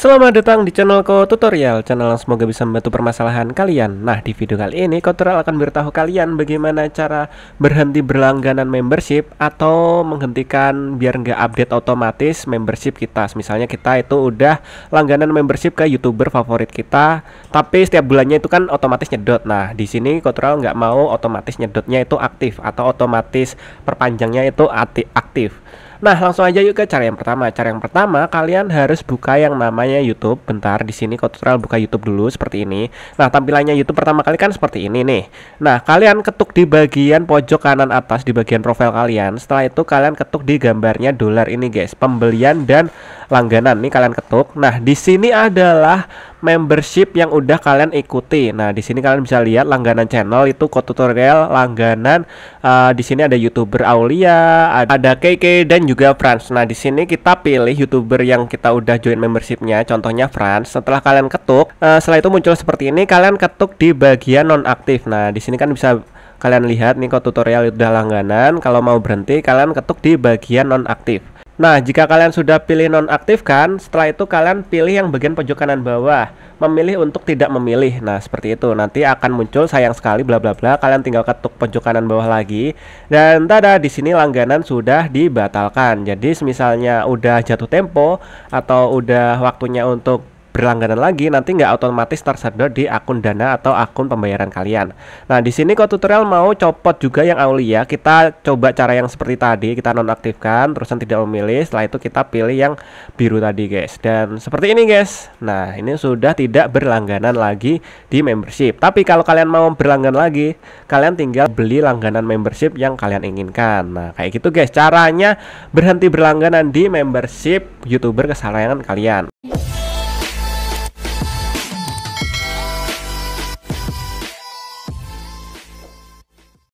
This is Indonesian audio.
Selamat datang di channel Ko Tutorial, channel yang semoga bisa membantu permasalahan kalian. Nah, di video kali ini Ko Tutorial akan beritahu kalian bagaimana cara berhenti berlangganan membership atau menghentikan biar nggak update otomatis membership kita. Misalnya kita itu udah langganan membership ke YouTuber favorit kita, tapi setiap bulannya itu kan otomatis nyedot. Nah, di sini Ko Tutorial nggak mau otomatis nyedotnya itu aktif atau otomatis perpanjangnya itu aktif. Nah, langsung aja yuk ke cara yang pertama. Cara yang pertama, kalian harus buka yang namanya YouTube. Bentar, di sini tutorial buka YouTube dulu seperti ini. Nah, tampilannya YouTube pertama kali kan seperti ini nih. Nah, kalian ketuk di bagian pojok kanan atas di bagian profil kalian. Setelah itu kalian ketuk di gambarnya dolar ini, guys. Pembelian dan langganan nih kalian ketuk. Nah, di sini adalah membership yang udah kalian ikuti. Nah, di sini kalian bisa lihat langganan channel itu kok tutorial langganan. Uh, di sini ada YouTuber Aulia, ada KK dan juga Franz. Nah, di sini kita pilih YouTuber yang kita udah join membershipnya. Contohnya Franz. Setelah kalian ketuk, uh, setelah itu muncul seperti ini, kalian ketuk di bagian non aktif. Nah, di sini kan bisa kalian lihat nih kok tutorial udah langganan kalau mau berhenti kalian ketuk di bagian non aktif Nah, jika kalian sudah pilih nonaktifkan, setelah itu kalian pilih yang bagian pojok kanan bawah, memilih untuk tidak memilih. Nah, seperti itu. Nanti akan muncul sayang sekali bla bla bla. Kalian tinggal ketuk pojok kanan bawah lagi dan tada di sini langganan sudah dibatalkan. Jadi, misalnya udah jatuh tempo atau udah waktunya untuk berlangganan lagi nanti nggak otomatis tersedot di akun dana atau akun pembayaran kalian nah di sini kok tutorial mau copot juga yang Aulia kita coba cara yang seperti tadi kita nonaktifkan terusan tidak memilih setelah itu kita pilih yang biru tadi guys dan seperti ini guys nah ini sudah tidak berlangganan lagi di membership tapi kalau kalian mau berlangganan lagi kalian tinggal beli langganan membership yang kalian inginkan nah kayak gitu guys caranya berhenti berlangganan di membership youtuber kesayangan kalian